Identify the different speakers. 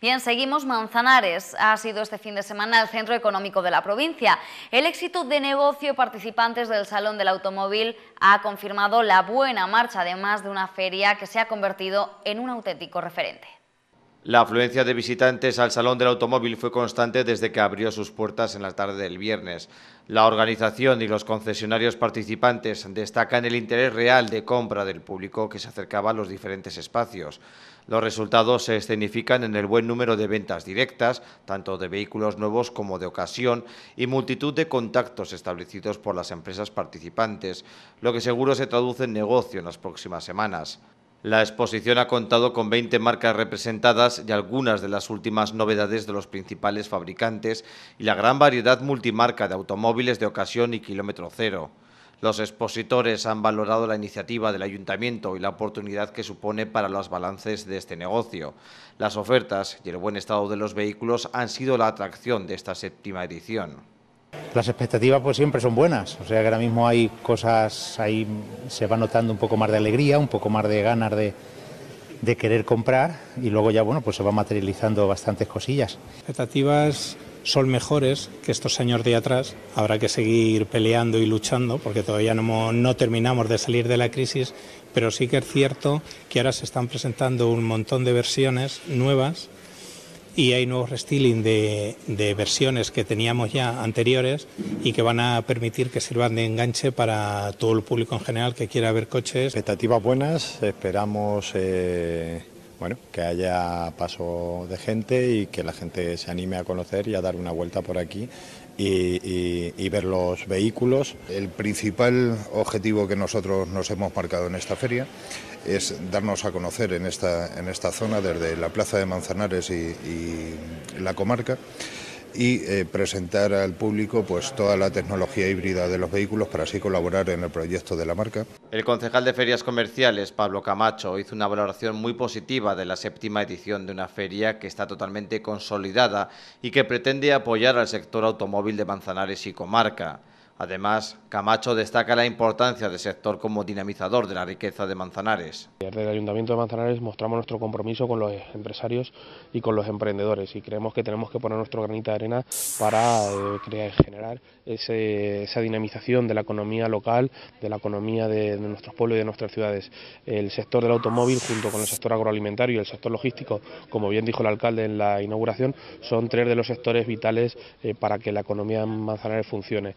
Speaker 1: Bien, seguimos. Manzanares ha sido este fin de semana el centro económico de la provincia. El éxito de negocio participantes del Salón del Automóvil ha confirmado la buena marcha, además de una feria que se ha convertido en un auténtico referente. La afluencia de visitantes al Salón del Automóvil fue constante desde que abrió sus puertas en la tarde del viernes. La organización y los concesionarios participantes destacan el interés real de compra del público que se acercaba a los diferentes espacios. Los resultados se escenifican en el buen número de ventas directas, tanto de vehículos nuevos como de ocasión, y multitud de contactos establecidos por las empresas participantes, lo que seguro se traduce en negocio en las próximas semanas. La exposición ha contado con 20 marcas representadas y algunas de las últimas novedades de los principales fabricantes y la gran variedad multimarca de automóviles de ocasión y kilómetro cero. Los expositores han valorado la iniciativa del ayuntamiento y la oportunidad que supone para los balances de este negocio. Las ofertas y el buen estado de los vehículos han sido la atracción de esta séptima edición.
Speaker 2: Las expectativas pues siempre son buenas, o sea que ahora mismo hay cosas, ahí se va notando un poco más de alegría, un poco más de ganas de, querer comprar y luego ya bueno pues se van materializando bastantes cosillas. Las
Speaker 3: expectativas son mejores que estos años de atrás. Habrá que seguir peleando y luchando porque todavía no, no terminamos de salir de la crisis, pero sí que es cierto que ahora se están presentando un montón de versiones nuevas y hay nuevos restyling de, versiones que teníamos ya anteriores y que van a permitir que sirvan de enganche para todo el público en general que quiera ver coches. Expectativas
Speaker 4: buenas, esperamos eh, bueno, que haya paso de gente y que la gente se anime a conocer y a dar una vuelta por aquí y, ver los vehículos. El principal objetivo que nosotros nos hemos marcado en esta feria es darnos a conocer en esta, en esta zona, desde la Plaza de Manzanares y la comarca y eh, presentar al público pues, toda la tecnología híbrida de los vehículos para así colaborar en el proyecto de la marca.
Speaker 1: El concejal de Ferias Comerciales, Pablo Camacho, hizo una valoración muy positiva de la séptima edición de una feria que está totalmente consolidada y que pretende apoyar al sector automóvil de Manzanares y comarca. Además, Camacho destaca la importancia del sector como dinamizador de la riqueza de Manzanares.
Speaker 5: Desde el Ayuntamiento de Manzanares mostramos nuestro compromiso con los empresarios y con los emprendedores y creemos que tenemos que poner nuestro granito de arena para eh, crear, generar esa dinamización de la economía local, de la economía de, nuestros pueblos y de nuestras ciudades. El sector del automóvil junto con el sector agroalimentario y el sector logístico, como bien dijo el alcalde en la inauguración, son tres de los sectores vitales eh, para que la economía de Manzanares funcione.